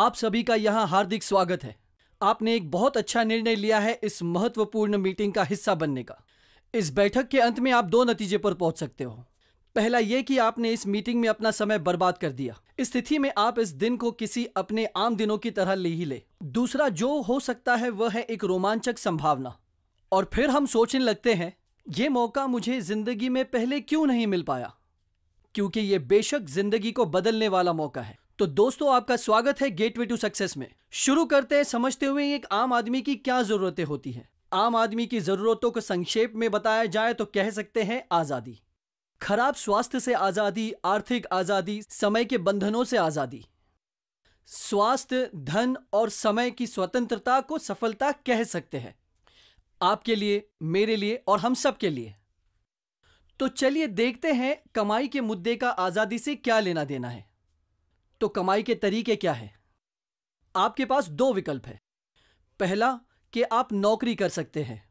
आप सभी का यहाँ हार्दिक स्वागत है आपने एक बहुत अच्छा निर्णय लिया है इस महत्वपूर्ण मीटिंग का हिस्सा बनने का इस बैठक के अंत में आप दो नतीजे पर पहुंच सकते हो पहला ये कि आपने इस मीटिंग में अपना समय बर्बाद कर दिया इस स्थिति में आप इस दिन को किसी अपने आम दिनों की तरह ले ही ले दूसरा जो हो सकता है वह है एक रोमांचक संभावना और फिर हम सोचने लगते हैं ये मौका मुझे जिंदगी में पहले क्यों नहीं मिल पाया क्योंकि ये बेशक जिंदगी को बदलने वाला मौका है तो दोस्तों आपका स्वागत है गेटवे टू सक्सेस में शुरू करते हैं समझते हुए एक आम आदमी की क्या जरूरतें होती हैं आम आदमी की जरूरतों को संक्षेप में बताया जाए तो कह सकते हैं आजादी खराब स्वास्थ्य से आजादी आर्थिक आजादी समय के बंधनों से आजादी स्वास्थ्य धन और समय की स्वतंत्रता को सफलता कह सकते हैं आपके लिए मेरे लिए और हम सबके लिए तो चलिए देखते हैं कमाई के मुद्दे का आजादी से क्या लेना देना है तो कमाई के तरीके क्या है आपके पास दो विकल्प है पहला कि आप नौकरी कर सकते हैं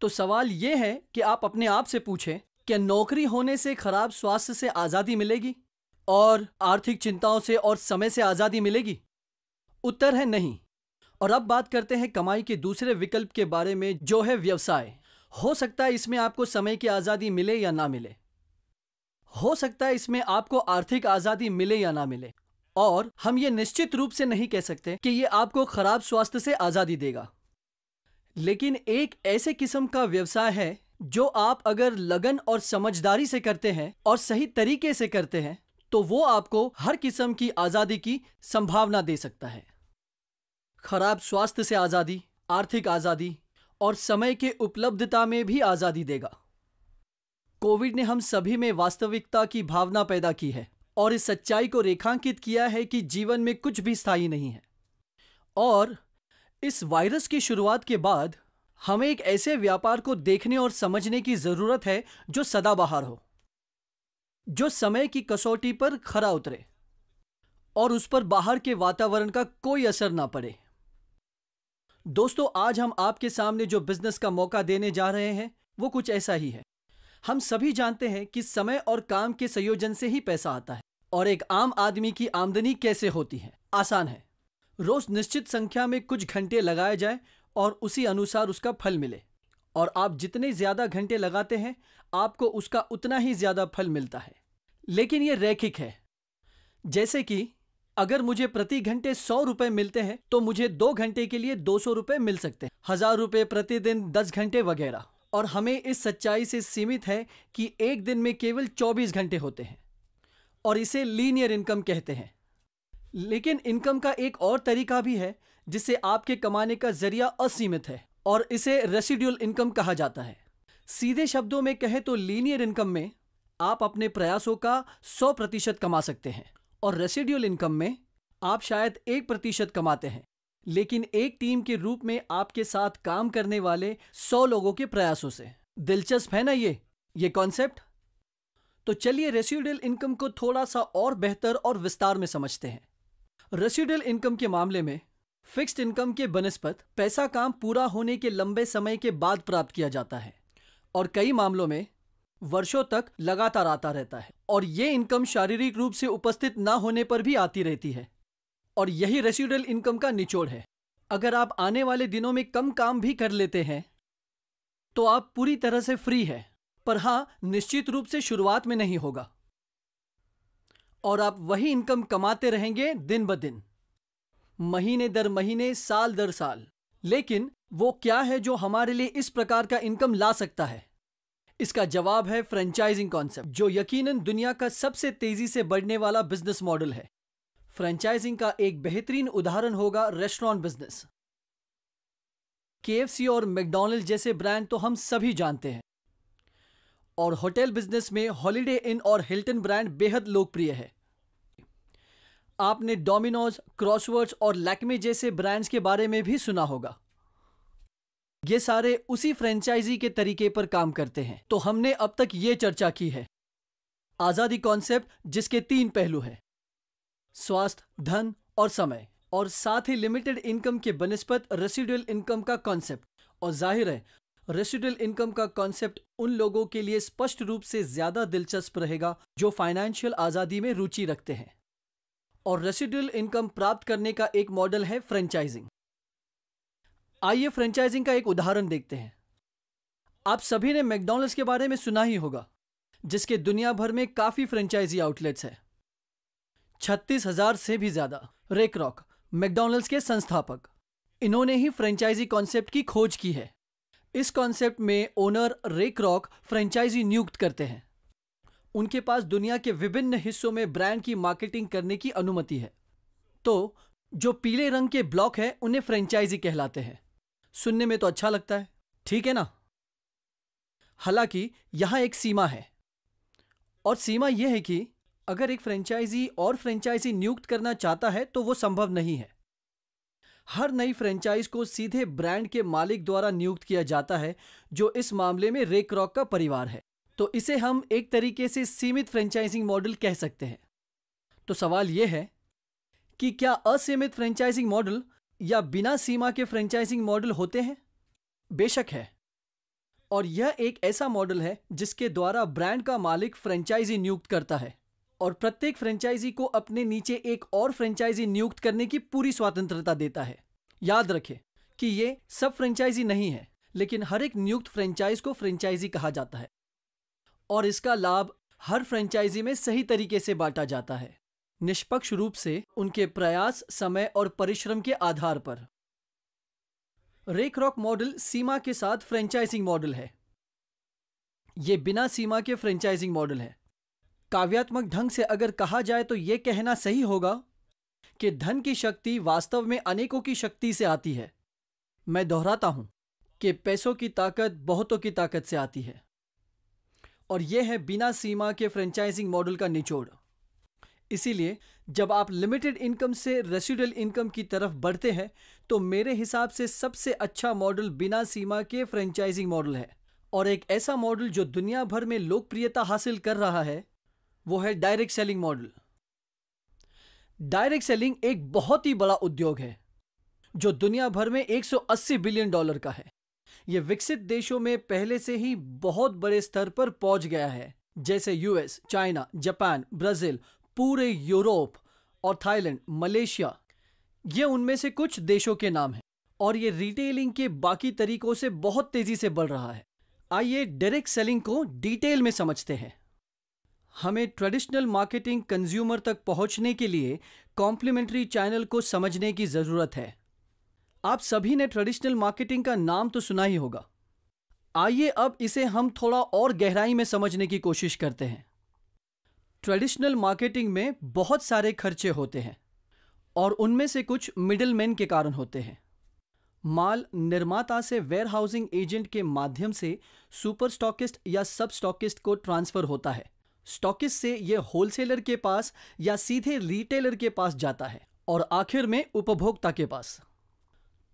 तो सवाल यह है कि आप अपने आप से पूछें क्या नौकरी होने से खराब स्वास्थ्य से आज़ादी मिलेगी और आर्थिक चिंताओं से और समय से आज़ादी मिलेगी उत्तर है नहीं और अब बात करते हैं कमाई के दूसरे विकल्प के बारे में जो है व्यवसाय हो सकता है इसमें आपको समय की आज़ादी मिले या ना मिले हो सकता है इसमें आपको आर्थिक आज़ादी मिले या ना मिले और हम ये निश्चित रूप से नहीं कह सकते कि ये आपको खराब स्वास्थ्य से आज़ादी देगा लेकिन एक ऐसे किस्म का व्यवसाय है जो आप अगर लगन और समझदारी से करते हैं और सही तरीके से करते हैं तो वो आपको हर किस्म की आज़ादी की संभावना दे सकता है खराब स्वास्थ्य से आज़ादी आर्थिक आज़ादी और समय के उपलब्धता में भी आज़ादी देगा कोविड ने हम सभी में वास्तविकता की भावना पैदा की है और इस सच्चाई को रेखांकित किया है कि जीवन में कुछ भी स्थायी नहीं है और इस वायरस की शुरुआत के बाद हमें एक ऐसे व्यापार को देखने और समझने की जरूरत है जो सदाबहार हो जो समय की कसौटी पर खरा उतरे और उस पर बाहर के वातावरण का कोई असर ना पड़े दोस्तों आज हम आपके सामने जो बिजनेस का मौका देने जा रहे हैं वो कुछ ऐसा ही है हम सभी जानते हैं कि समय और काम के संयोजन से ही पैसा आता है और एक आम आदमी की आमदनी कैसे होती है आसान है रोज निश्चित संख्या में कुछ घंटे लगाए जाए और उसी अनुसार उसका फल मिले और आप जितने ज्यादा घंटे लगाते हैं आपको उसका उतना ही ज्यादा फल मिलता है लेकिन यह रैखिक है जैसे कि अगर मुझे प्रति घंटे सौ रुपए मिलते हैं तो मुझे दो घंटे के लिए दो सौ रुपए मिल सकते हैं हजार रुपए प्रतिदिन दस घंटे वगैरह और हमें इस सच्चाई से सीमित है कि एक दिन में केवल चौबीस घंटे होते हैं और इसे लीनियर इनकम कहते हैं लेकिन इनकम का एक और तरीका भी है जिससे आपके कमाने का जरिया असीमित है और इसे रेसिड्यूल इनकम कहा जाता है सीधे शब्दों में कहें तो लीनियर इनकम में आप अपने प्रयासों का 100 प्रतिशत कमा सकते हैं और रेसिड्यूल इनकम में आप शायद एक प्रतिशत कमाते हैं लेकिन एक टीम के रूप में आपके साथ काम करने वाले 100 लोगों के प्रयासों से दिलचस्प है ना ये ये कॉन्सेप्ट तो चलिए रेसिडियल इनकम को थोड़ा सा और बेहतर और विस्तार में समझते हैं रेसिडल इनकम के मामले में फिक्स्ड इनकम के बनस्पत पैसा काम पूरा होने के लंबे समय के बाद प्राप्त किया जाता है और कई मामलों में वर्षों तक लगातार आता रहता है और ये इनकम शारीरिक रूप से उपस्थित ना होने पर भी आती रहती है और यही रेसिडुअल इनकम का निचोड़ है अगर आप आने वाले दिनों में कम काम भी कर लेते हैं तो आप पूरी तरह से फ्री है पर हां निश्चित रूप से शुरुआत में नहीं होगा और आप वही इनकम कमाते रहेंगे दिन ब दिन महीने दर महीने साल दर साल लेकिन वो क्या है जो हमारे लिए इस प्रकार का इनकम ला सकता है इसका जवाब है फ्रेंचाइजिंग कॉन्सेप्ट जो यकीनन दुनिया का सबसे तेजी से बढ़ने वाला बिजनेस मॉडल है फ्रेंचाइजिंग का एक बेहतरीन उदाहरण होगा रेस्टोरेंट बिजनेस के और मैकडोनल्ड जैसे ब्रांड तो हम सभी जानते हैं और होटल बिजनेस में हॉलीडे इन और हिल्टन ब्रांड बेहद लोकप्रिय है आपने डोमिनोज क्रॉसवर्ड्स और लैक्मे जैसे ब्रांड्स के बारे में भी सुना होगा ये सारे उसी फ्रेंचाइजी के तरीके पर काम करते हैं तो हमने अब तक ये चर्चा की है आज़ादी कॉन्सेप्ट जिसके तीन पहलू हैं स्वास्थ्य धन और समय और साथ ही लिमिटेड इनकम के बनस्पत रेसिडुअल इनकम का कॉन्सेप्ट और जाहिर है रेसिडुअल इनकम का कॉन्सेप्ट उन लोगों के लिए स्पष्ट रूप से ज्यादा दिलचस्प रहेगा जो फाइनेंशियल आजादी में रुचि रखते हैं और रेसिडुअल इनकम प्राप्त करने का एक मॉडल है फ्रेंचाइजिंग आइए फ्रेंचाइजिंग का एक उदाहरण देखते हैं आप सभी ने मैकडोनल्ड्स के बारे में सुना ही होगा जिसके दुनिया भर में काफी फ्रेंचाइजी आउटलेट्स है छत्तीस हजार से भी ज्यादा रेकरॉक मैकडोनल्ड्स के संस्थापक इन्होंने ही फ्रेंचाइजी कॉन्सेप्ट की खोज की है इस कॉन्सेप्ट में ओनर रेक रॉक फ्रेंचाइजी नियुक्त करते हैं उनके पास दुनिया के विभिन्न हिस्सों में ब्रांड की मार्केटिंग करने की अनुमति है तो जो पीले रंग के ब्लॉक है उन्हें फ्रेंचाइजी कहलाते हैं सुनने में तो अच्छा लगता है ठीक है ना हालांकि यहां एक सीमा है और सीमा यह है कि अगर एक फ्रेंचाइजी और फ्रेंचाइजी नियुक्त करना चाहता है तो वो संभव नहीं है हर नई फ्रेंचाइज को सीधे ब्रांड के मालिक द्वारा नियुक्त किया जाता है जो इस मामले में रेक रॉक का परिवार है तो इसे हम एक तरीके से सीमित फ्रेंचाइजिंग मॉडल कह सकते हैं तो सवाल यह है कि क्या असीमित फ्रेंचाइजिंग मॉडल या बिना सीमा के फ्रेंचाइजिंग मॉडल होते हैं बेशक है और यह एक ऐसा मॉडल है जिसके द्वारा ब्रांड का मालिक फ्रेंचाइजी नियुक्त करता है और प्रत्येक फ्रेंचाइजी को अपने नीचे एक और फ्रेंचाइजी नियुक्त करने की पूरी स्वतंत्रता देता है याद रखें कि ये सब फ्रेंचाइजी नहीं है लेकिन हर एक नियुक्त फ्रेंचाइज को फ्रेंचाइजी कहा जाता है और इसका लाभ हर फ्रेंचाइजी में सही तरीके से बांटा जाता है निष्पक्ष रूप से उनके प्रयास समय और परिश्रम के आधार पर रेकरॉक मॉडल सीमा के साथ फ्रेंचाइजिंग मॉडल है ये बिना सीमा के फ्रेंचाइजिंग मॉडल है काव्यात्मक ढंग से अगर कहा जाए तो यह कहना सही होगा कि धन की शक्ति वास्तव में अनेकों की शक्ति से आती है मैं दोहराता हूं कि पैसों की ताकत बहुतों की ताकत से आती है और यह है बिना सीमा के फ्रेंचाइजिंग मॉडल का निचोड़ इसीलिए जब आप लिमिटेड इनकम से रेसिडल इनकम की तरफ बढ़ते हैं तो मेरे हिसाब से सबसे अच्छा मॉडल बिना सीमा के फ्रेंचाइजिंग मॉडल है और एक ऐसा मॉडल जो दुनिया भर में लोकप्रियता हासिल कर रहा है वो है direct selling model direct selling एक बहुत ही बड़ा उद्योग है जो दुनिया भर में 180 बिलियन डॉलर का है यह विकसित देशों में पहले से ही बहुत बड़े स्तर पर पहुंच गया है जैसे यूएस चाइना जापान ब्राजील पूरे यूरोप और थाईलैंड मलेशिया ये उनमें से कुछ देशों के नाम हैं और ये रिटेलिंग के बाकी तरीकों से बहुत तेजी से बढ़ रहा है आइए डायरेक्ट सेलिंग को डिटेल में समझते हैं हमें ट्रेडिशनल मार्केटिंग कंज्यूमर तक पहुंचने के लिए कॉम्प्लीमेंट्री चैनल को समझने की ज़रूरत है आप सभी ने ट्रेडिशनल मार्केटिंग का नाम तो सुना ही होगा आइए अब इसे हम थोड़ा और गहराई में समझने की कोशिश करते हैं ट्रेडिशनल मार्केटिंग में बहुत सारे खर्चे होते हैं और उनमें से कुछ मिडिलमैन के कारण होते हैं माल निर्माता से वेयरहाउसिंग एजेंट के माध्यम से सुपर स्टॉकिस्ट या सब स्टॉकिस्ट को ट्रांसफ़र होता है स्टॉकिस से ये होलसेलर के पास या सीधे रिटेलर के पास जाता है और आखिर में उपभोक्ता के पास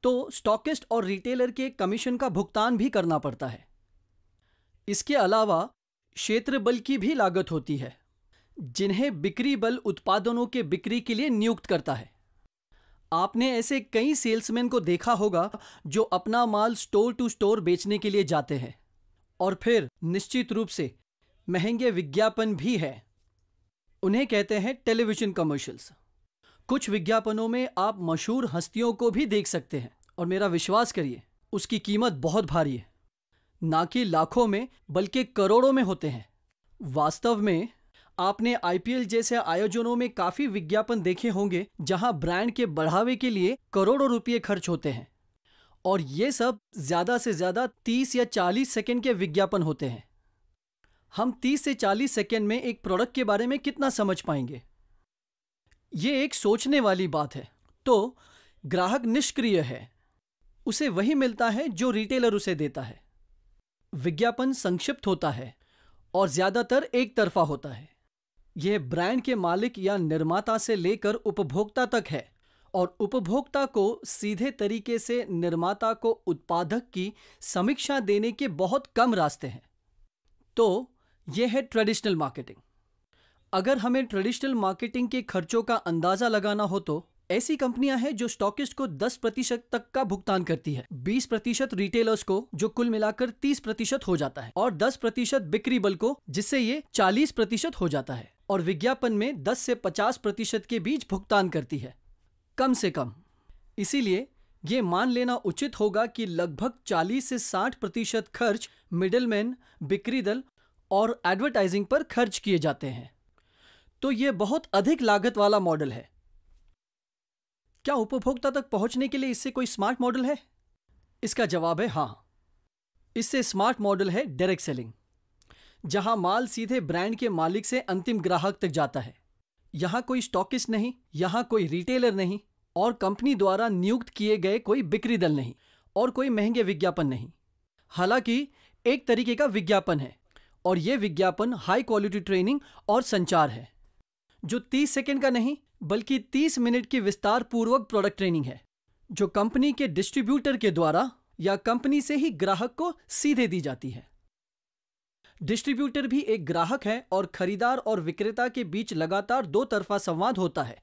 तो स्टॉकिस्ट और रिटेलर के कमीशन का भुगतान भी करना पड़ता है इसके अलावा क्षेत्र बल की भी लागत होती है जिन्हें बिक्री बल उत्पादनों के बिक्री के लिए नियुक्त करता है आपने ऐसे कई सेल्समैन को देखा होगा जो अपना माल स्टोर टू स्टोर बेचने के लिए जाते हैं और फिर निश्चित रूप से महंगे विज्ञापन भी है उन्हें कहते हैं टेलीविजन कमर्शियल्स कुछ विज्ञापनों में आप मशहूर हस्तियों को भी देख सकते हैं और मेरा विश्वास करिए उसकी कीमत बहुत भारी है ना कि लाखों में बल्कि करोड़ों में होते हैं वास्तव में आपने आईपीएल जैसे आयोजनों में काफी विज्ञापन देखे होंगे जहां ब्रांड के बढ़ावे के लिए करोड़ों रुपये खर्च होते हैं और ये सब ज्यादा से ज्यादा 30 या 40 सेकंड के विज्ञापन होते हैं हम 30 से 40 सेकेंड में एक प्रोडक्ट के बारे में कितना समझ पाएंगे ये एक सोचने वाली बात है तो ग्राहक निष्क्रिय है उसे वही मिलता है जो रिटेलर उसे देता है विज्ञापन संक्षिप्त होता है और ज़्यादातर एक तरफा होता है यह ब्रांड के मालिक या निर्माता से लेकर उपभोक्ता तक है और उपभोक्ता को सीधे तरीके से निर्माता को उत्पादक की समीक्षा देने के बहुत कम रास्ते हैं तो यह है ट्रेडिशनल मार्केटिंग अगर हमें ट्रेडिशनल मार्केटिंग के खर्चों का अंदाज़ा लगाना हो तो ऐसी कंपनियां हैं जो स्टॉकिस्ट को 10 प्रतिशत तक का भुगतान करती है 20 प्रतिशत रिटेलर्स को जो कुल मिलाकर 30 प्रतिशत हो जाता है और 10 प्रतिशत बिक्री बल को जिससे ये 40 प्रतिशत हो जाता है और विज्ञापन में 10 से 50 प्रतिशत के बीच भुगतान करती है कम से कम इसीलिए ये मान लेना उचित होगा कि लगभग 40 से 60 प्रतिशत खर्च मिडलमैन बिक्री दल और एडवर्टाइजिंग पर खर्च किए जाते हैं तो यह बहुत अधिक लागत वाला मॉडल है क्या उपभोक्ता तक पहुंचने के लिए इससे कोई स्मार्ट मॉडल है इसका जवाब है हाँ इससे स्मार्ट मॉडल है डायरेक्ट सेलिंग जहां माल सीधे ब्रांड के मालिक से अंतिम ग्राहक तक जाता है यहां कोई स्टॉकिस्ट नहीं यहां कोई रिटेलर नहीं और कंपनी द्वारा नियुक्त किए गए कोई बिक्री दल नहीं और कोई महंगे विज्ञापन नहीं हालांकि एक तरीके का विज्ञापन है और ये विज्ञापन हाई क्वालिटी ट्रेनिंग और संचार है जो 30 सेकंड का नहीं बल्कि 30 मिनट की विस्तार पूर्वक प्रोडक्ट ट्रेनिंग है जो कंपनी के डिस्ट्रीब्यूटर के द्वारा या कंपनी से ही ग्राहक को सीधे दी जाती है डिस्ट्रीब्यूटर भी एक ग्राहक है और खरीदार और विक्रेता के बीच लगातार दो तरफा संवाद होता है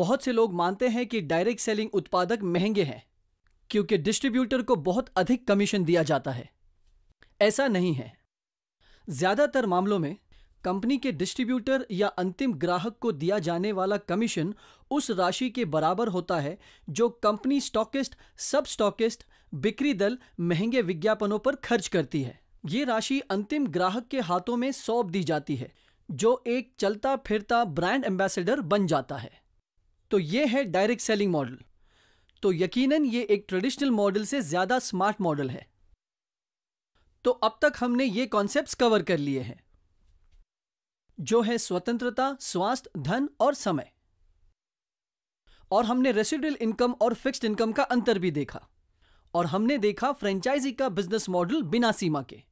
बहुत से लोग मानते हैं कि डायरेक्ट सेलिंग उत्पादक महंगे हैं क्योंकि डिस्ट्रीब्यूटर को बहुत अधिक कमीशन दिया जाता है ऐसा नहीं है ज्यादातर मामलों में कंपनी के डिस्ट्रीब्यूटर या अंतिम ग्राहक को दिया जाने वाला कमीशन उस राशि के बराबर होता है जो कंपनी स्टॉकिस्ट सब स्टॉकिस्ट बिक्री दल महंगे विज्ञापनों पर खर्च करती है ये राशि अंतिम ग्राहक के हाथों में सौंप दी जाती है जो एक चलता फिरता ब्रांड एम्बेसडर बन जाता है तो ये है डायरेक्ट सेलिंग मॉडल तो यकीनन ये एक ट्रेडिशनल मॉडल से ज़्यादा स्मार्ट मॉडल है तो अब तक हमने ये कॉन्सेप्ट्स कवर कर लिए हैं जो है स्वतंत्रता स्वास्थ्य धन और समय और हमने रेसिडुअल इनकम और फिक्स्ड इनकम का अंतर भी देखा और हमने देखा फ्रेंचाइजी का बिजनेस मॉडल बिना सीमा के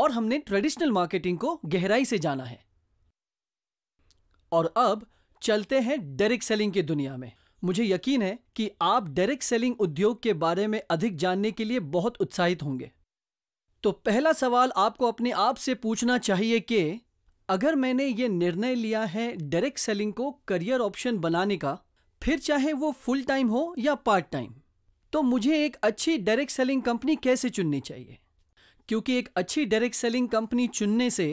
और हमने ट्रेडिशनल मार्केटिंग को गहराई से जाना है और अब चलते हैं डायरेक्ट सेलिंग की दुनिया में मुझे यकीन है कि आप डायरेक्ट सेलिंग उद्योग के बारे में अधिक जानने के लिए बहुत उत्साहित होंगे तो पहला सवाल आपको अपने आप से पूछना चाहिए कि अगर मैंने ये निर्णय लिया है डायरेक्ट सेलिंग को करियर ऑप्शन बनाने का फिर चाहे वो फुल टाइम हो या पार्ट टाइम तो मुझे एक अच्छी डायरेक्ट सेलिंग कंपनी कैसे चुननी चाहिए क्योंकि एक अच्छी डायरेक्ट सेलिंग कंपनी चुनने से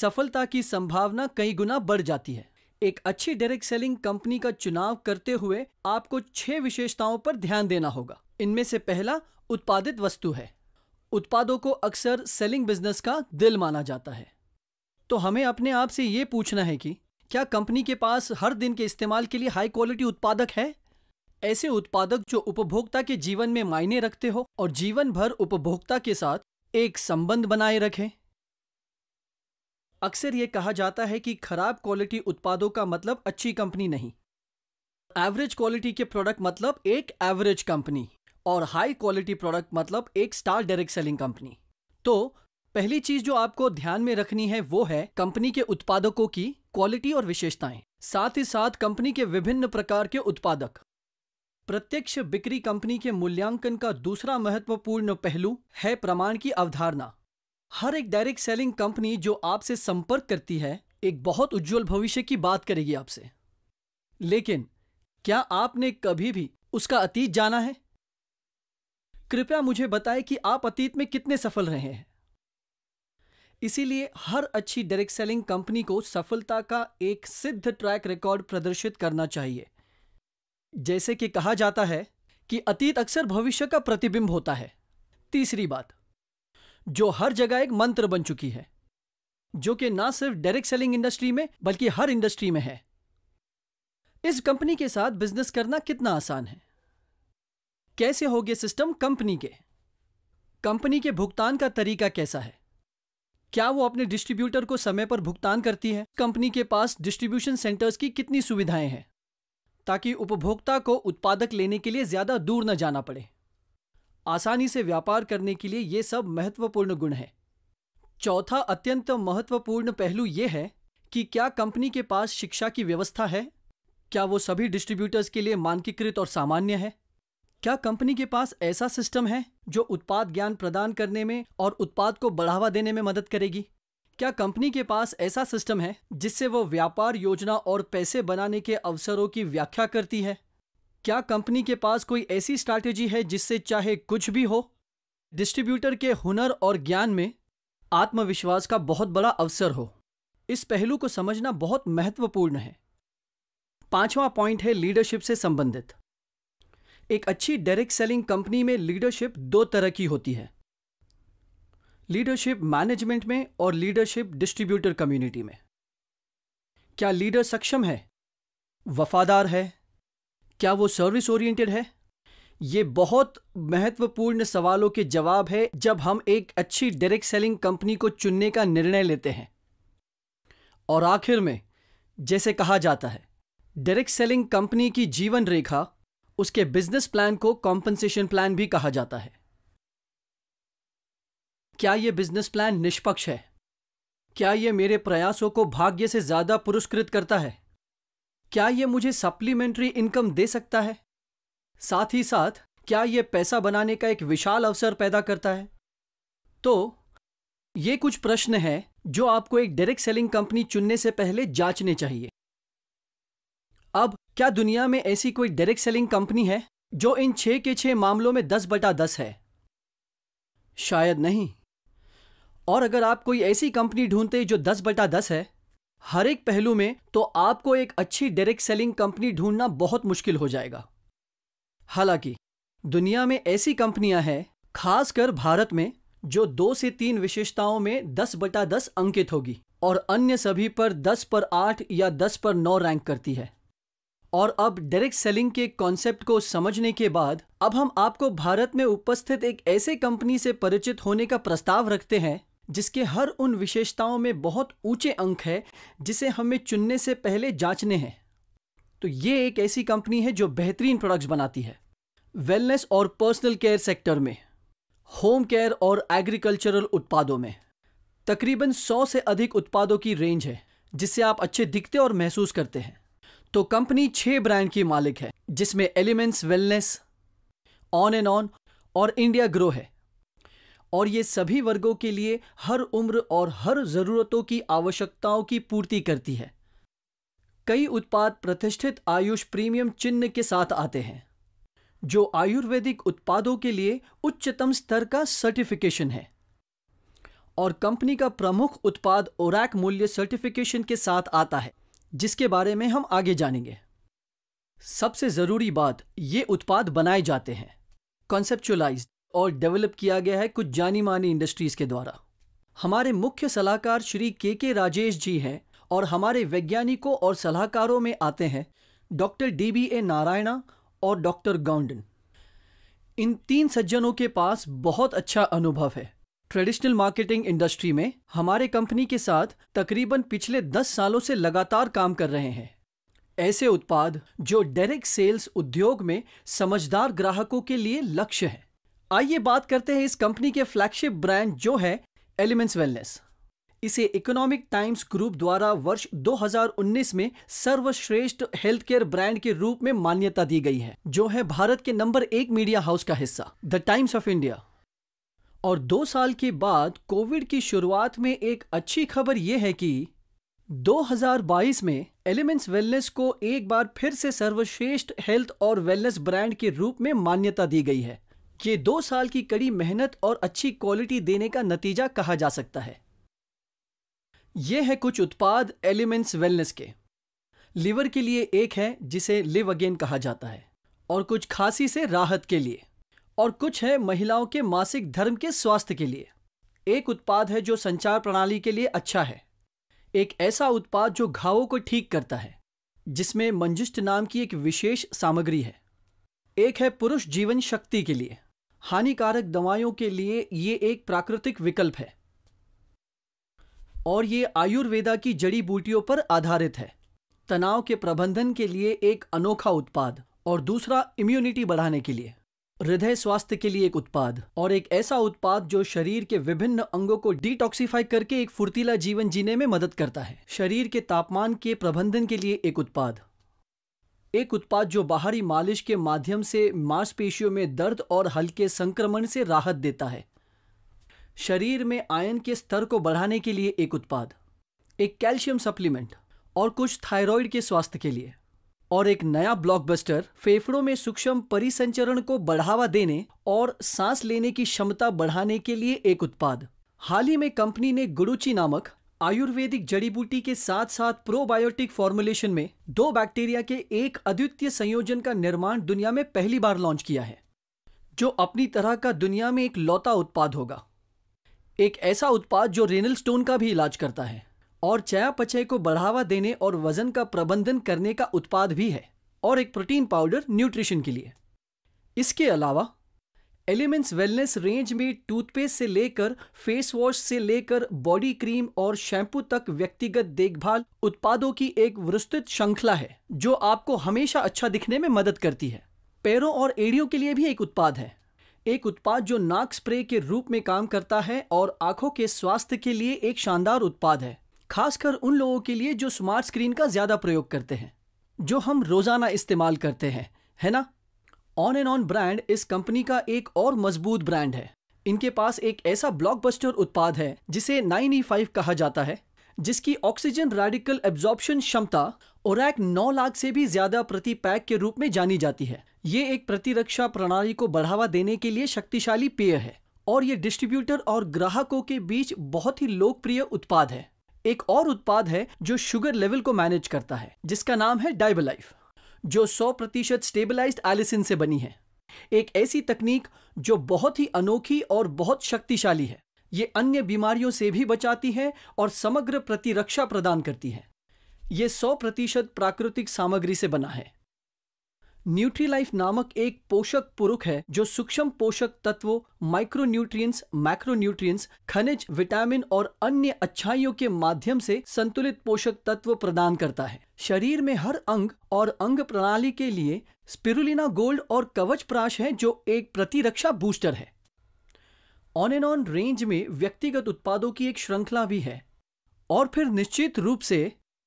सफलता की संभावना कई गुना बढ़ जाती है एक अच्छी डायरेक्ट सेलिंग कंपनी का चुनाव करते हुए आपको छह विशेषताओं पर ध्यान देना होगा इनमें से पहला उत्पादित वस्तु है उत्पादों को अक्सर सेलिंग बिजनेस का दिल माना जाता है तो हमें अपने आप से ये पूछना है कि क्या कंपनी के पास हर दिन के इस्तेमाल के लिए हाई क्वालिटी उत्पादक है ऐसे उत्पादक जो उपभोक्ता के जीवन में मायने रखते हो और जीवन भर उपभोक्ता के साथ एक संबंध बनाए रखें अक्सर यह कहा जाता है कि खराब क्वालिटी उत्पादों का मतलब अच्छी कंपनी नहीं एवरेज क्वालिटी के प्रोडक्ट मतलब एक एवरेज कंपनी और हाई क्वालिटी प्रोडक्ट मतलब एक स्टार डायरेक्ट सेलिंग कंपनी तो पहली चीज जो आपको ध्यान में रखनी है वो है कंपनी के उत्पादकों की क्वालिटी और विशेषताएं साथ ही साथ कंपनी के विभिन्न प्रकार के उत्पादक प्रत्यक्ष बिक्री कंपनी के मूल्यांकन का दूसरा महत्वपूर्ण पहलू है प्रमाण की अवधारणा हर एक डायरेक्ट सेलिंग कंपनी जो आपसे संपर्क करती है एक बहुत उज्जवल भविष्य की बात करेगी आपसे लेकिन क्या आपने कभी भी उसका अतीत जाना है कृपया मुझे बताएं कि आप अतीत में कितने सफल रहे हैं इसीलिए हर अच्छी डायरेक्ट सेलिंग कंपनी को सफलता का एक सिद्ध ट्रैक रिकॉर्ड प्रदर्शित करना चाहिए जैसे कि कहा जाता है कि अतीत अक्सर भविष्य का प्रतिबिंब होता है तीसरी बात जो हर जगह एक मंत्र बन चुकी है जो कि ना सिर्फ डायरेक्ट सेलिंग इंडस्ट्री में बल्कि हर इंडस्ट्री में है इस कंपनी के साथ बिजनेस करना कितना आसान है कैसे हो गए सिस्टम कंपनी के कंपनी के भुगतान का तरीका कैसा है क्या वो अपने डिस्ट्रीब्यूटर को समय पर भुगतान करती है कंपनी के पास डिस्ट्रीब्यूशन सेंटर्स की कितनी सुविधाएं हैं ताकि उपभोक्ता को उत्पादक लेने के लिए ज़्यादा दूर न जाना पड़े आसानी से व्यापार करने के लिए ये सब महत्वपूर्ण गुण है चौथा अत्यंत महत्वपूर्ण पहलू ये है कि क्या कंपनी के पास शिक्षा की व्यवस्था है क्या वो सभी डिस्ट्रीब्यूटर्स के लिए मानकीकृत और सामान्य है क्या कंपनी के पास ऐसा सिस्टम है जो उत्पाद ज्ञान प्रदान करने में और उत्पाद को बढ़ावा देने में मदद करेगी क्या कंपनी के पास ऐसा सिस्टम है जिससे वो व्यापार योजना और पैसे बनाने के अवसरों की व्याख्या करती है क्या कंपनी के पास कोई ऐसी स्ट्रैटेजी है जिससे चाहे कुछ भी हो डिस्ट्रीब्यूटर के हुनर और ज्ञान में आत्मविश्वास का बहुत बड़ा अवसर हो इस पहलू को समझना बहुत महत्वपूर्ण है पांचवा पॉइंट है लीडरशिप से संबंधित एक अच्छी डायरेक्ट सेलिंग कंपनी में लीडरशिप दो तरह की होती है लीडरशिप मैनेजमेंट में और लीडरशिप डिस्ट्रीब्यूटर कम्युनिटी में क्या लीडर सक्षम है वफादार है क्या वो सर्विस ओरिएंटेड है ये बहुत महत्वपूर्ण सवालों के जवाब है जब हम एक अच्छी डायरेक्ट सेलिंग कंपनी को चुनने का निर्णय लेते हैं और आखिर में जैसे कहा जाता है डायरेक्ट सेलिंग कंपनी की जीवन रेखा उसके बिजनेस प्लान को कॉम्पनसेशन प्लान भी कहा जाता है क्या यह बिजनेस प्लान निष्पक्ष है क्या यह मेरे प्रयासों को भाग्य से ज्यादा पुरस्कृत करता है क्या यह मुझे सप्लीमेंट्री इनकम दे सकता है साथ ही साथ क्या यह पैसा बनाने का एक विशाल अवसर पैदा करता है तो ये कुछ प्रश्न हैं जो आपको एक डायरेक्ट सेलिंग कंपनी चुनने से पहले जांचने चाहिए अब क्या दुनिया में ऐसी कोई डायरेक्ट सेलिंग कंपनी है जो इन छह के छह मामलों में दस बटा दस है शायद नहीं और अगर आप कोई ऐसी कंपनी ढूंढते जो दस बटा दस है हर एक पहलू में तो आपको एक अच्छी डायरेक्ट सेलिंग कंपनी ढूंढना बहुत मुश्किल हो जाएगा हालांकि दुनिया में ऐसी कंपनियां हैं खासकर भारत में जो दो से तीन विशेषताओं में दस बटा दस अंकित होगी और अन्य सभी पर दस पर आठ या दस पर नौ रैंक करती है और अब डायरेक्ट सेलिंग के कॉन्सेप्ट को समझने के बाद अब हम आपको भारत में उपस्थित एक ऐसे कंपनी से परिचित होने का प्रस्ताव रखते हैं जिसके हर उन विशेषताओं में बहुत ऊंचे अंक है जिसे हमें चुनने से पहले जांचने हैं तो ये एक ऐसी कंपनी है जो बेहतरीन प्रोडक्ट्स बनाती है वेलनेस और पर्सनल केयर सेक्टर में होम केयर और एग्रीकल्चरल उत्पादों में तकरीबन 100 से अधिक उत्पादों की रेंज है जिससे आप अच्छे दिखते और महसूस करते हैं तो कंपनी छह ब्रांड की मालिक है जिसमें Elements Wellness On and On और इंडिया ग्रो है और ये सभी वर्गों के लिए हर उम्र और हर ज़रूरतों की आवश्यकताओं की पूर्ति करती है कई उत्पाद प्रतिष्ठित आयुष प्रीमियम चिन्ह के साथ आते हैं जो आयुर्वेदिक उत्पादों के लिए उच्चतम स्तर का सर्टिफिकेशन है और कंपनी का प्रमुख उत्पाद ओरैक मूल्य सर्टिफिकेशन के साथ आता है जिसके बारे में हम आगे जानेंगे सबसे ज़रूरी बात ये उत्पाद बनाए जाते हैं कॉन्सेप्चुलाइज और डेवलप किया गया है कुछ जानी मानी इंडस्ट्रीज़ के द्वारा हमारे मुख्य सलाहकार श्री के के राजेश जी हैं और हमारे वैज्ञानिकों और सलाहकारों में आते हैं doctor D B A Narayana और डॉक्टर गौंडन इन तीन सज्जनों के पास बहुत अच्छा अनुभव है ट्रेडिशनल मार्केटिंग इंडस्ट्री में हमारे कंपनी के साथ तकरीबन पिछले 10 सालों से लगातार काम कर रहे हैं ऐसे उत्पाद जो डायरेक्ट सेल्स उद्योग में समझदार ग्राहकों के लिए लक्ष्य है आइए बात करते हैं इस कंपनी के फ्लैगशिप ब्रांड जो है एलिमेंट्स वेलनेस इसे इकोनॉमिक टाइम्स ग्रुप द्वारा वर्ष 2019 में सर्वश्रेष्ठ हेल्थ केयर ब्रांड के रूप में मान्यता दी गई है जो है भारत के नंबर एक मीडिया हाउस का हिस्सा द टाइम्स ऑफ इंडिया और दो साल के बाद कोविड की शुरुआत में एक अच्छी खबर यह है कि 2022 में एलिमेंट्स वेलनेस को एक बार फिर से सर्वश्रेष्ठ हेल्थ और वेलनेस ब्रांड के रूप में मान्यता दी गई है ये दो साल की कड़ी मेहनत और अच्छी क्वालिटी देने का नतीजा कहा जा सकता है ये है कुछ उत्पाद एलिमेंट्स वेलनेस के लिवर के लिए एक है जिसे लिव अगेन कहा जाता है और कुछ खांसी से राहत के लिए और कुछ है महिलाओं के मासिक धर्म के स्वास्थ्य के लिए एक उत्पाद है जो संचार प्रणाली के लिए अच्छा है एक ऐसा उत्पाद जो घावों को ठीक करता है जिसमें मंजुष्ट नाम की एक विशेष सामग्री है एक है पुरुष जीवन शक्ति के लिए हानिकारक दवाइयों के लिए ये एक प्राकृतिक विकल्प है और ये आयुर्वेदा की जड़ी बूटियों पर आधारित है तनाव के प्रबंधन के लिए एक अनोखा उत्पाद और दूसरा इम्यूनिटी बढ़ाने के लिए हृदय स्वास्थ्य के लिए एक उत्पाद और एक ऐसा उत्पाद जो शरीर के विभिन्न अंगों को डिटॉक्सीफाई करके एक फुर्तीला जीवन जीने में मदद करता है शरीर के तापमान के प्रबंधन के लिए एक उत्पाद एक उत्पाद जो बाहरी मालिश के माध्यम से मांसपेशियों में दर्द और हल्के संक्रमण से राहत देता है शरीर में आयन के स्तर को बढ़ाने के लिए एक उत्पाद एक कैल्शियम सप्लीमेंट और कुछ थायराइड के स्वास्थ्य के लिए और एक नया ब्लॉकबस्टर फेफड़ों में सूक्ष्म परिसंचरण को बढ़ावा देने और सांस लेने की क्षमता बढ़ाने के लिए एक उत्पाद हाल ही में कंपनी ने गुडुची नामक आयुर्वेदिक जड़ी बूटी के साथ साथ प्रोबायोटिक फॉर्मुलेशन में दो बैक्टीरिया के एक अद्वितीय संयोजन का निर्माण दुनिया में पहली बार लॉन्च किया है जो अपनी तरह का दुनिया में एक लौता उत्पाद होगा एक ऐसा उत्पाद जो रेनल स्टोन का भी इलाज करता है और चयापचय को बढ़ावा देने और वजन का प्रबंधन करने का उत्पाद भी है और एक प्रोटीन पाउडर न्यूट्रिशन के लिए इसके अलावा एलिमेंट्स वेलनेस रेंज में टूथपेस्ट से लेकर फेस वॉश से लेकर बॉडी क्रीम और शैम्पू तक व्यक्तिगत देखभाल उत्पादों की एक विस्तृत श्रृंखला है जो आपको हमेशा अच्छा दिखने में मदद करती है पैरों और एड़ियों के लिए भी एक उत्पाद है एक उत्पाद जो नाक स्प्रे के रूप में काम करता है और आंखों के स्वास्थ्य के लिए एक शानदार उत्पाद है खासकर उन लोगों के लिए जो स्मार्ट स्क्रीन का ज़्यादा प्रयोग करते हैं जो हम रोज़ाना इस्तेमाल करते हैं है ना ऑन एंड ऑन ब्रांड इस कंपनी का एक और मजबूत ब्रांड है इनके पास एक ऐसा ब्लॉकबस्टर उत्पाद है जिसे 9E5 e कहा जाता है जिसकी ऑक्सीजन रेडिकल एब्जॉर्प्शन क्षमता एक नौ लाख से भी ज्यादा प्रति पैक के रूप में जानी जाती है ये एक प्रतिरक्षा प्रणाली को बढ़ावा देने के लिए शक्तिशाली पेय है और ये डिस्ट्रीब्यूटर और ग्राहकों के बीच बहुत ही लोकप्रिय उत्पाद है एक और उत्पाद है जो शुगर लेवल को मैनेज करता है जिसका नाम है डाइबलाइफ जो 100 प्रतिशत स्टेबलाइज एलिसिन से बनी है एक ऐसी तकनीक जो बहुत ही अनोखी और बहुत शक्तिशाली है ये अन्य बीमारियों से भी बचाती है और समग्र प्रतिरक्षा प्रदान करती है ये 100 प्रतिशत प्राकृतिक सामग्री से बना है न्यूट्रीलाइफ नामक एक पोषक पुरुक है जो सूक्ष्म पोषक तत्वों माइक्रोन्यूट्रिएंट्स, मैक्रोन्यूट्रिएंट्स, खनिज विटामिन और अन्य अच्छाइयों के माध्यम से संतुलित पोषक तत्व प्रदान करता है शरीर में हर अंग और अंग प्रणाली के लिए स्पिरुलिना गोल्ड और कवच प्राश है जो एक प्रतिरक्षा बूस्टर है ऑन एंड ऑन रेंज में व्यक्तिगत उत्पादों की एक श्रृंखला भी है और फिर निश्चित रूप से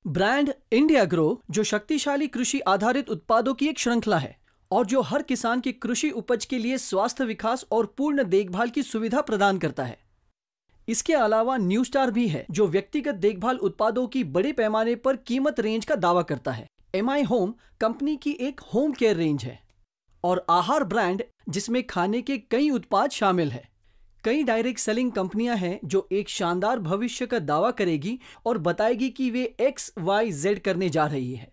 ब्रांड इंडिया ग्रो जो शक्तिशाली कृषि आधारित उत्पादों की एक श्रृंखला है और जो हर किसान की कृषि उपज के लिए स्वास्थ्य विकास और पूर्ण देखभाल की सुविधा प्रदान करता है इसके अलावा न्यू स्टार भी है जो व्यक्तिगत देखभाल उत्पादों की बड़े पैमाने पर कीमत रेंज का दावा करता है एम आई होम कंपनी की एक होम केयर रेंज है और आहार ब्रांड जिसमें खाने के कई उत्पाद शामिल है कई डायरेक्ट सेलिंग कंपनियां हैं जो एक शानदार भविष्य का दावा करेगी और बताएगी कि वे एक्स वाई जेड करने जा रही है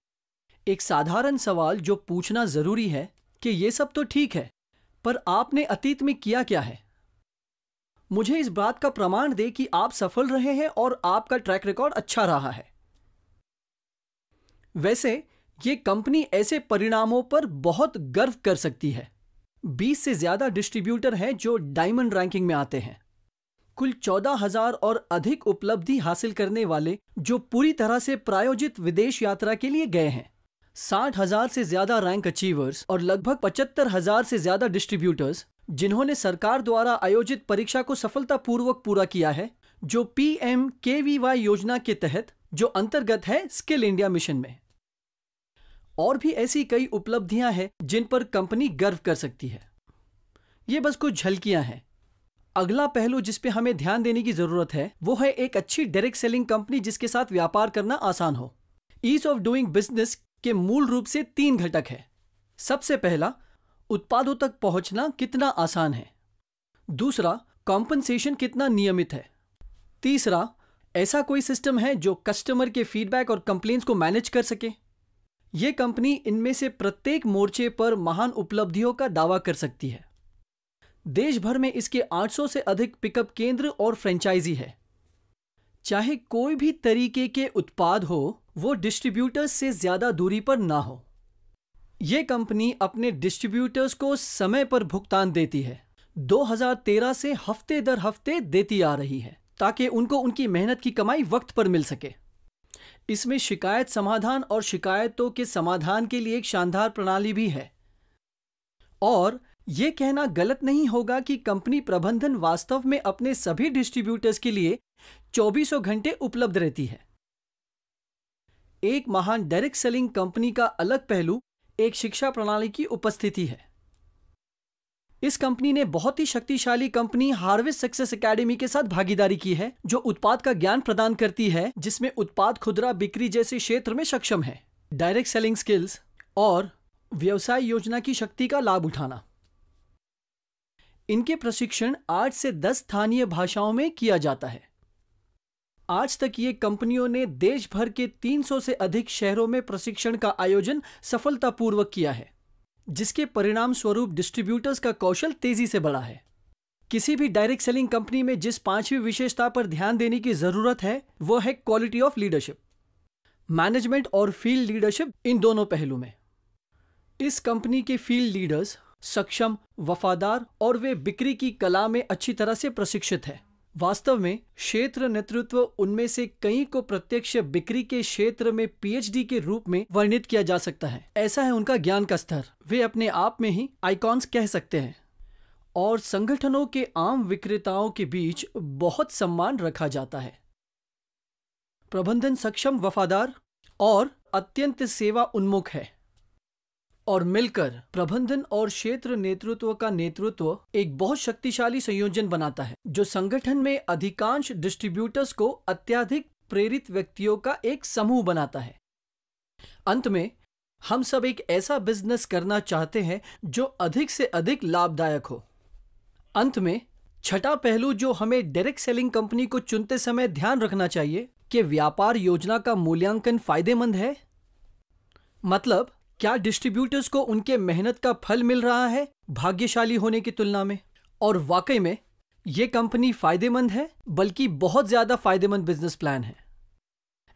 एक साधारण सवाल जो पूछना जरूरी है कि ये सब तो ठीक है पर आपने अतीत में किया क्या है मुझे इस बात का प्रमाण दे कि आप सफल रहे हैं और आपका ट्रैक रिकॉर्ड अच्छा रहा है वैसे ये कंपनी ऐसे परिणामों पर बहुत गर्व कर सकती है बीस से ज्यादा डिस्ट्रीब्यूटर हैं जो डायमंड रैंकिंग में आते हैं कुल चौदह हजार और अधिक उपलब्धि हासिल करने वाले जो पूरी तरह से प्रायोजित विदेश यात्रा के लिए गए हैं साठ हजार से ज्यादा रैंक अचीवर्स और लगभग पचहत्तर हजार से ज्यादा डिस्ट्रीब्यूटर्स जिन्होंने सरकार द्वारा आयोजित परीक्षा को सफलतापूर्वक पूरा किया है जो P M K V Y योजना के तहत जो अंतर्गत है स्किल इंडिया मिशन में और भी ऐसी कई उपलब्धियां हैं जिन पर कंपनी गर्व कर सकती है ये बस कुछ झलकियां हैं अगला पहलू जिसपे हमें ध्यान देने की जरूरत है वो है एक अच्छी डायरेक्ट सेलिंग कंपनी जिसके साथ व्यापार करना आसान हो ईज ऑफ डूइंग बिजनेस के मूल रूप से तीन घटक है सबसे पहला उत्पादों तक पहुंचना कितना आसान है दूसरा कॉम्पनसेशन कितना नियमित है तीसरा ऐसा कोई सिस्टम है जो कस्टमर के फीडबैक और कंप्लेन को मैनेज कर सके ये कंपनी इनमें से प्रत्येक मोर्चे पर महान उपलब्धियों का दावा कर सकती है देश भर में इसके 800 से अधिक पिकअप केंद्र और फ्रेंचाइजी है चाहे कोई भी तरीके के उत्पाद हो वो डिस्ट्रीब्यूटर्स से ज़्यादा दूरी पर ना हो यह कंपनी अपने डिस्ट्रीब्यूटर्स को समय पर भुगतान देती है 2013 से हफ्ते दर हफ्ते देती आ रही है ताकि उनको उनकी मेहनत की कमाई वक्त पर मिल सके इसमें शिकायत समाधान और शिकायतों के समाधान के लिए एक शानदार प्रणाली भी है और ये कहना गलत नहीं होगा कि कंपनी प्रबंधन वास्तव में अपने सभी डिस्ट्रीब्यूटर्स के लिए चौबीसों घंटे उपलब्ध रहती है एक महान डायरेक्ट सेलिंग कंपनी का अलग पहलू एक शिक्षा प्रणाली की उपस्थिति है इस कंपनी ने बहुत ही शक्तिशाली कंपनी हार्वेस्ट सक्सेस एकेडमी के साथ भागीदारी की है जो उत्पाद का ज्ञान प्रदान करती है जिसमें उत्पाद खुदरा बिक्री जैसे क्षेत्र में सक्षम है डायरेक्ट सेलिंग स्किल्स और व्यवसाय योजना की शक्ति का लाभ उठाना इनके प्रशिक्षण आठ से दस स्थानीय भाषाओं में किया जाता है आज तक ये कंपनियों ने देश भर के 300 से अधिक शहरों में प्रशिक्षण का आयोजन सफलतापूर्वक किया है जिसके परिणाम स्वरूप डिस्ट्रीब्यूटर्स का कौशल तेजी से बढ़ा है किसी भी डायरेक्ट सेलिंग कंपनी में जिस पांचवी विशेषता पर ध्यान देने की जरूरत है वो है क्वालिटी ऑफ लीडरशिप मैनेजमेंट और फील्ड लीडरशिप इन दोनों पहलू में इस कंपनी के फील्ड लीडर्स सक्षम वफादार और वे बिक्री की कला में अच्छी तरह से प्रशिक्षित है वास्तव में क्षेत्र नेतृत्व उनमें से कई को प्रत्यक्ष बिक्री के क्षेत्र में पीएचडी के रूप में वर्णित किया जा सकता है ऐसा है उनका ज्ञान का स्तर वे अपने आप में ही आइकॉन्स कह सकते हैं और संगठनों के आम विक्रेताओं के बीच बहुत सम्मान रखा जाता है प्रबंधन सक्षम वफादार और अत्यंत सेवा उन्मुख है और मिलकर प्रबंधन और क्षेत्र नेतृत्व का नेतृत्व एक बहुत शक्तिशाली संयोजन बनाता है जो संगठन में अधिकांश डिस्ट्रीब्यूटर्स को अत्याधिक प्रेरित व्यक्तियों का एक समूह बनाता है अंत में हम सब एक ऐसा बिजनेस करना चाहते हैं जो अधिक से अधिक लाभदायक हो अंत में छठा पहलू जो हमें डायरेक्ट सेलिंग कंपनी को चुनते समय ध्यान रखना चाहिए कि व्यापार योजना का मूल्यांकन फायदेमंद है मतलब क्या डिस्ट्रीब्यूटर्स को उनके मेहनत का फल मिल रहा है भाग्यशाली होने की तुलना में और वाकई में ये कंपनी फायदेमंद है बल्कि बहुत ज़्यादा फायदेमंद बिजनेस प्लान है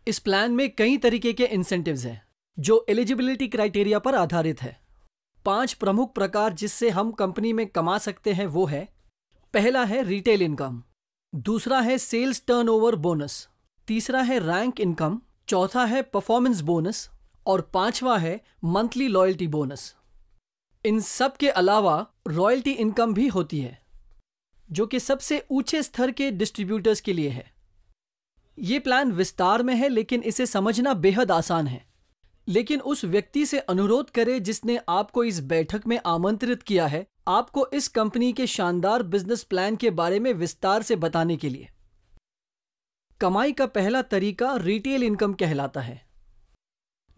इस प्लान में कई तरीके के इंसेंटिव्स हैं जो एलिजिबिलिटी क्राइटेरिया पर आधारित है पांच प्रमुख प्रकार जिससे हम कंपनी में कमा सकते हैं वो है पहला है रिटेल इनकम दूसरा है सेल्स टर्नओवर बोनस तीसरा है रैंक इनकम चौथा है परफॉर्मेंस बोनस और पांचवा है मंथली लॉयल्टी बोनस इन सब के अलावा रॉयल्टी इनकम भी होती है जो कि सबसे ऊंचे स्तर के डिस्ट्रीब्यूटर्स के लिए है ये प्लान विस्तार में है लेकिन इसे समझना बेहद आसान है लेकिन उस व्यक्ति से अनुरोध करें जिसने आपको इस बैठक में आमंत्रित किया है आपको इस कंपनी के शानदार बिजनेस प्लान के बारे में विस्तार से बताने के लिए कमाई का पहला तरीका रिटेल इनकम कहलाता है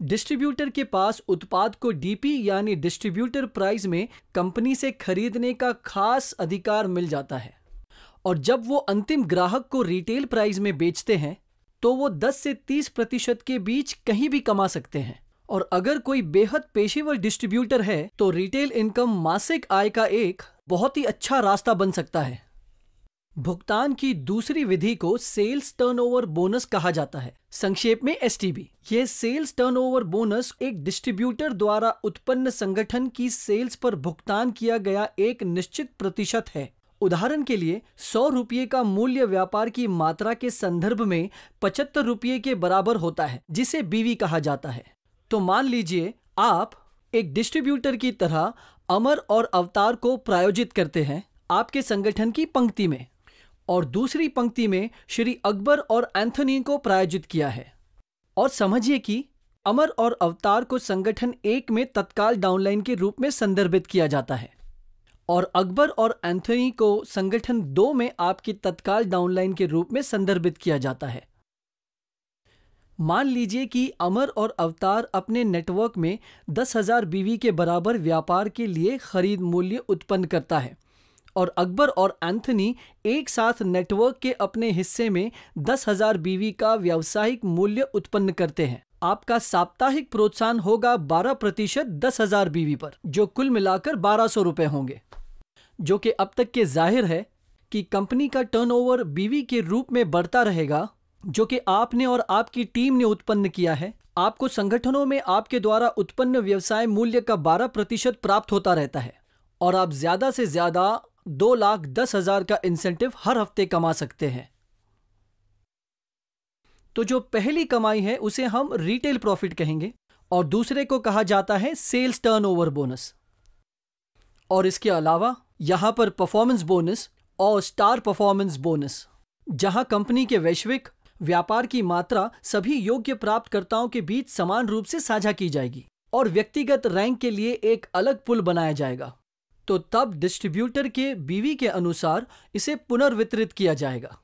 डिस्ट्रीब्यूटर के पास उत्पाद को डीपी यानी डिस्ट्रीब्यूटर प्राइस में कंपनी से खरीदने का खास अधिकार मिल जाता है और जब वो अंतिम ग्राहक को रिटेल प्राइस में बेचते हैं तो वो 10 से 30 प्रतिशत के बीच कहीं भी कमा सकते हैं और अगर कोई बेहद पेशेवर डिस्ट्रीब्यूटर है तो रिटेल इनकम मासिक आय का एक बहुत ही अच्छा रास्ता बन सकता है भुगतान की दूसरी विधि को सेल्स टर्नओवर बोनस कहा जाता है संक्षेप में एस टी बी ये सेल्स टर्नओवर बोनस एक डिस्ट्रीब्यूटर द्वारा उत्पन्न संगठन की सेल्स पर भुगतान किया गया एक निश्चित प्रतिशत है उदाहरण के लिए सौ रुपये का मूल्य व्यापार की मात्रा के संदर्भ में पचहत्तर रुपये के बराबर होता है जिसे बीवी कहा जाता है तो मान लीजिए आप एक डिस्ट्रीब्यूटर की तरह अमर और अवतार को प्रायोजित करते हैं आपके संगठन की पंक्ति में और दूसरी पंक्ति में श्री अकबर और एंथनी को प्रायोजित किया है और समझिए कि अमर और अवतार को संगठन एक में तत्काल डाउनलाइन के रूप में संदर्भित किया जाता है और अकबर और एंथनी को संगठन दो में आपकी तत्काल डाउनलाइन के रूप में संदर्भित किया जाता है मान लीजिए कि अमर और अवतार अपने नेटवर्क में दस हजार बीवी के बराबर व्यापार के लिए खरीद मूल्य उत्पन्न करता है और अकबर और एंथनी एक साथ नेटवर्क के अपने हिस्से में दस हजार बीवी का व्यावसायिक मूल्य उत्पन्न करते हैं आपका साप्ताहिक प्रोत्साहन होगा बारह प्रतिशत दस हजार बीवी पर जो कुल मिलाकर बारह सौ रुपए होंगे जो कि अब तक के जाहिर है कि कंपनी का टर्नओवर बीवी के रूप में बढ़ता रहेगा जो कि आपने और आपकी टीम ने उत्पन्न किया है आपको संगठनों में आपके द्वारा उत्पन्न व्यवसाय मूल्य का 12 प्रतिशत प्राप्त होता रहता है और आप ज़्यादा से ज़्यादा दो लाख दस हजार का इंसेंटिव हर हफ्ते कमा सकते हैं तो जो पहली कमाई है उसे हम रिटेल प्रॉफिट कहेंगे और दूसरे को कहा जाता है सेल्स टर्नओवर बोनस और इसके अलावा यहां पर परफॉर्मेंस बोनस और स्टार परफॉर्मेंस बोनस जहां कंपनी के वैश्विक व्यापार की मात्रा सभी योग्य प्राप्तकर्ताओं के बीच समान रूप से साझा की जाएगी और व्यक्तिगत रैंक के लिए एक अलग पुल बनाया जाएगा तो तब डिस्ट्रीब्यूटर के बीवी के अनुसार इसे पुनर्वितरित किया जाएगा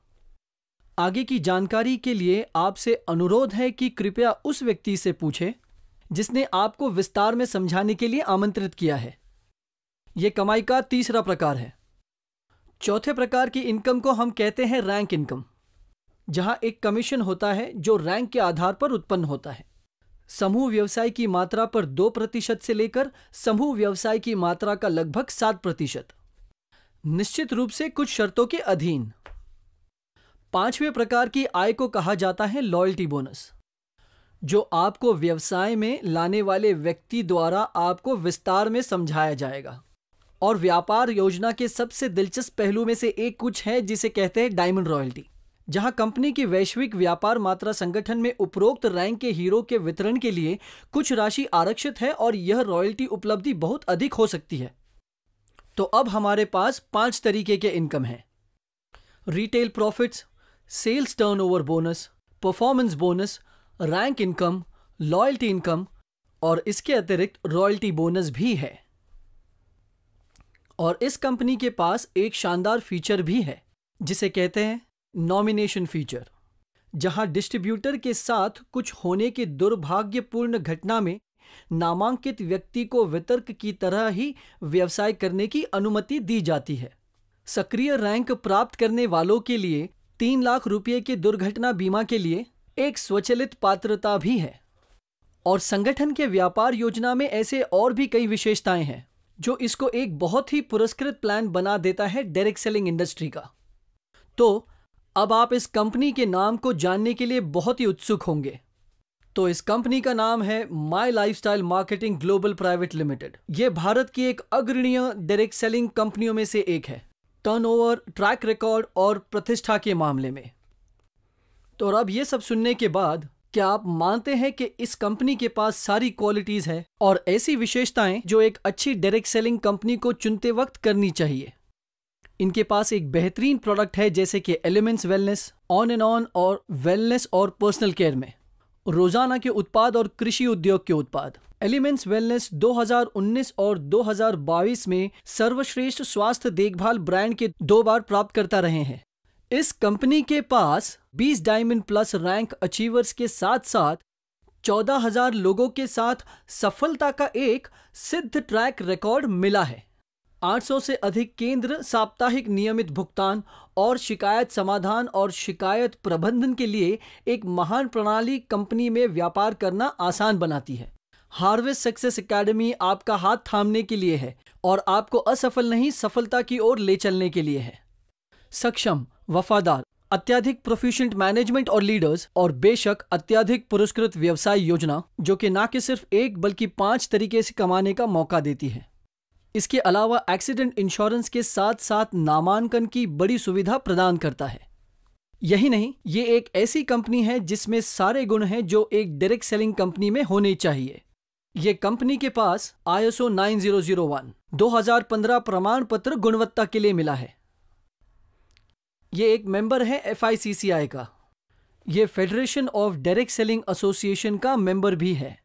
आगे की जानकारी के लिए आपसे अनुरोध है कि कृपया उस व्यक्ति से पूछें जिसने आपको विस्तार में समझाने के लिए आमंत्रित किया है यह कमाई का तीसरा प्रकार है चौथे प्रकार की इनकम को हम कहते हैं रैंक इनकम जहां एक कमीशन होता है जो रैंक के आधार पर उत्पन्न होता है समूह व्यवसाय की मात्रा पर दो प्रतिशत से लेकर समूह व्यवसाय की मात्रा का लगभग सात प्रतिशत निश्चित रूप से कुछ शर्तों के अधीन पांचवें प्रकार की आय को कहा जाता है लॉयल्टी बोनस जो आपको व्यवसाय में लाने वाले व्यक्ति द्वारा आपको विस्तार में समझाया जाएगा और व्यापार योजना के सबसे दिलचस्प पहलू में से एक कुछ है जिसे कहते हैं डायमंड रॉयल्टी जहां कंपनी की वैश्विक व्यापार मात्रा संगठन में उपरोक्त रैंक के हीरो के वितरण के लिए कुछ राशि आरक्षित है और यह रॉयल्टी उपलब्धि बहुत अधिक हो सकती है तो अब हमारे पास पांच तरीके के इनकम हैं retail profits sales turnover bonus performance bonus rank income loyalty income और इसके अतिरिक्त रॉयल्टी बोनस भी है और इस कंपनी के पास एक शानदार फीचर भी है जिसे कहते हैं नॉमिनेशन फीचर जहां डिस्ट्रीब्यूटर के साथ कुछ होने की दुर्भाग्यपूर्ण घटना में नामांकित व्यक्ति को वितर्क की तरह ही व्यवसाय करने की अनुमति दी जाती है सक्रिय रैंक प्राप्त करने वालों के लिए तीन लाख रुपये के दुर्घटना बीमा के लिए एक स्वचलित पात्रता भी है और संगठन के व्यापार योजना में ऐसे और भी कई विशेषताएं हैं जो इसको एक बहुत ही पुरस्कृत प्लान बना देता है डायरेक्ट सेलिंग इंडस्ट्री का तो अब आप इस कंपनी के नाम को जानने के लिए बहुत ही उत्सुक होंगे तो इस कंपनी का नाम है My Lifestyle Marketing Global Private Limited यह भारत की एक अग्रणीय डायरेक्ट सेलिंग कंपनियों में से एक है टर्नओवर ट्रैक रिकॉर्ड और प्रतिष्ठा के मामले में तो अब यह सब सुनने के बाद क्या आप मानते हैं कि इस कंपनी के पास सारी क्वालिटीज है और ऐसी विशेषताएं जो एक अच्छी डायरेक्ट सेलिंग कंपनी को चुनते वक्त करनी चाहिए इनके पास एक बेहतरीन प्रोडक्ट है जैसे कि Elements Wellness On and On और वेलनेस और पर्सनल केयर में रोजाना के उत्पाद और कृषि उद्योग के उत्पाद एलिमेंट्स वेलनेस 2019 और 2022 में सर्वश्रेष्ठ स्वास्थ्य देखभाल ब्रांड के दो बार प्राप्त करता रहे हैं इस कंपनी के पास 20 डायमंड प्लस रैंक अचीवर्स के साथ साथ 14,000 लोगों के साथ सफलता का एक सिद्ध ट्रैक रिकॉर्ड मिला है 800 से अधिक केंद्र साप्ताहिक नियमित भुगतान और शिकायत समाधान और शिकायत प्रबंधन के लिए एक महान प्रणाली कंपनी में व्यापार करना आसान बनाती है हार्वेस्ट सक्सेस एकेडमी आपका हाथ थामने के लिए है और आपको असफल नहीं सफलता की ओर ले चलने के लिए है सक्षम वफादार अत्याधिक प्रोफिशिएंट मैनेजमेंट और लीडर्स और बेशक अत्याधिक पुरस्कृत व्यवसाय योजना जो कि ना कि सिर्फ एक बल्कि पांच तरीके से कमाने का मौका देती है इसके अलावा एक्सीडेंट इंश्योरेंस के साथ साथ नामांकन की बड़ी सुविधा प्रदान करता है यही नहीं ये एक ऐसी कंपनी है जिसमें सारे गुण हैं जो एक डायरेक्ट सेलिंग कंपनी में होने चाहिए यह कंपनी के पास I S O nine zero zero one दो हजार पंद्रह प्रमाण पत्र गुणवत्ता के लिए मिला है ये एक मेंबर है F I C C I का यह federation of direct selling association का मेंबर भी है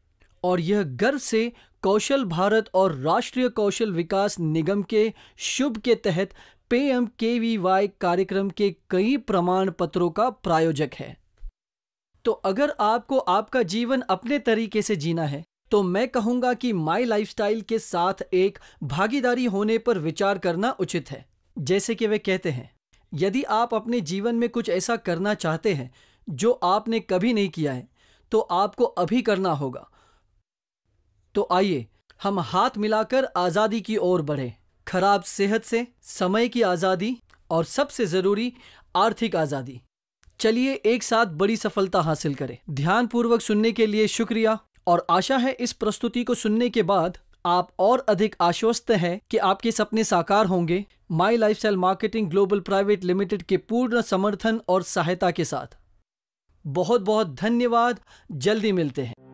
और यह गर्व से कौशल भारत और राष्ट्रीय कौशल विकास निगम के शुभ के तहत पे एम के वी वाई कार्यक्रम के कई प्रमाण पत्रों का प्रायोजक है तो अगर आपको आपका जीवन अपने तरीके से जीना है तो मैं कहूंगा कि माई लाइफस्टाइल के साथ एक भागीदारी होने पर विचार करना उचित है जैसे कि वे कहते हैं यदि आप अपने जीवन में कुछ ऐसा करना चाहते हैं जो आपने कभी नहीं किया है तो आपको अभी करना होगा तो आइए हम हाथ मिलाकर आज़ादी की ओर बढ़े खराब सेहत से समय की आज़ादी और सबसे ज़रूरी आर्थिक आज़ादी चलिए एक साथ बड़ी सफलता हासिल करें ध्यान पूर्वक सुनने के लिए शुक्रिया और आशा है इस प्रस्तुति को सुनने के बाद आप और अधिक आश्वस्त हैं कि आपके सपने साकार होंगे My Life Marketing Global Private Limited के पूर्ण समर्थन और सहायता के साथ बहुत बहुत धन्यवाद जल्दी मिलते हैं